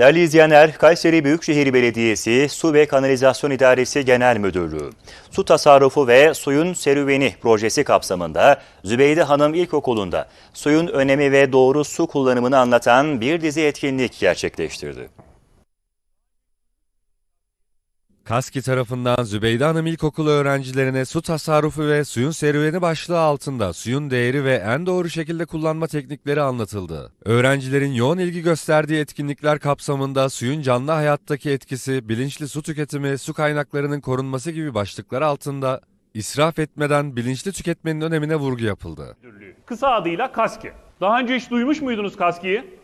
Değerli izleyenler, Kayseri Büyükşehir Belediyesi Su ve Kanalizasyon İdaresi Genel Müdürlüğü, Su Tasarrufu ve Suyun Serüveni projesi kapsamında Zübeyde Hanım İlkokulu'nda suyun önemi ve doğru su kullanımını anlatan bir dizi etkinlik gerçekleştirdi. Kaski tarafından Zübeyde Hanım İlkokulu öğrencilerine su tasarrufu ve suyun serüveni başlığı altında suyun değeri ve en doğru şekilde kullanma teknikleri anlatıldı. Öğrencilerin yoğun ilgi gösterdiği etkinlikler kapsamında suyun canlı hayattaki etkisi, bilinçli su tüketimi, su kaynaklarının korunması gibi başlıklar altında israf etmeden bilinçli tüketmenin önemine vurgu yapıldı. Kısa adıyla Kaski. Daha önce hiç duymuş muydunuz Kaski'yi?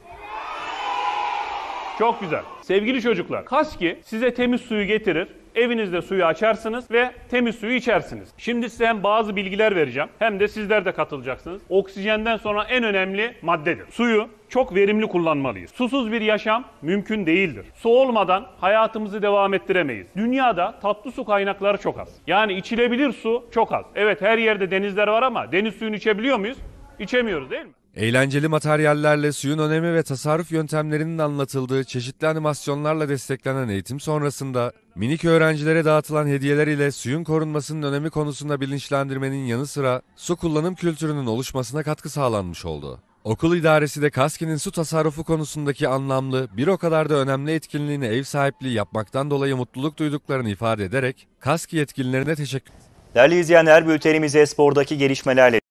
Çok güzel. Sevgili çocuklar, Kaski size temiz suyu getirir. Evinizde suyu açarsınız ve temiz suyu içersiniz. Şimdi size hem bazı bilgiler vereceğim hem de sizler de katılacaksınız. Oksijenden sonra en önemli maddedir. Suyu çok verimli kullanmalıyız. Susuz bir yaşam mümkün değildir. Su olmadan hayatımızı devam ettiremeyiz. Dünyada tatlı su kaynakları çok az. Yani içilebilir su çok az. Evet her yerde denizler var ama deniz suyunu içebiliyor muyuz? İçemiyoruz değil mi? Eğlenceli materyallerle suyun önemi ve tasarruf yöntemlerinin anlatıldığı çeşitli animasyonlarla desteklenen eğitim sonrasında minik öğrencilere dağıtılan hediyeler ile suyun korunmasının önemi konusunda bilinçlendirmenin yanı sıra su kullanım kültürünün oluşmasına katkı sağlanmış oldu. Okul idaresi de Kaski'nin su tasarrufu konusundaki anlamlı, bir o kadar da önemli etkinliğini ev sahipliği yapmaktan dolayı mutluluk duyduklarını ifade ederek Kaski yetkililerine teşekkür Değerli izleyenler bültenimize spordaki gelişmelerle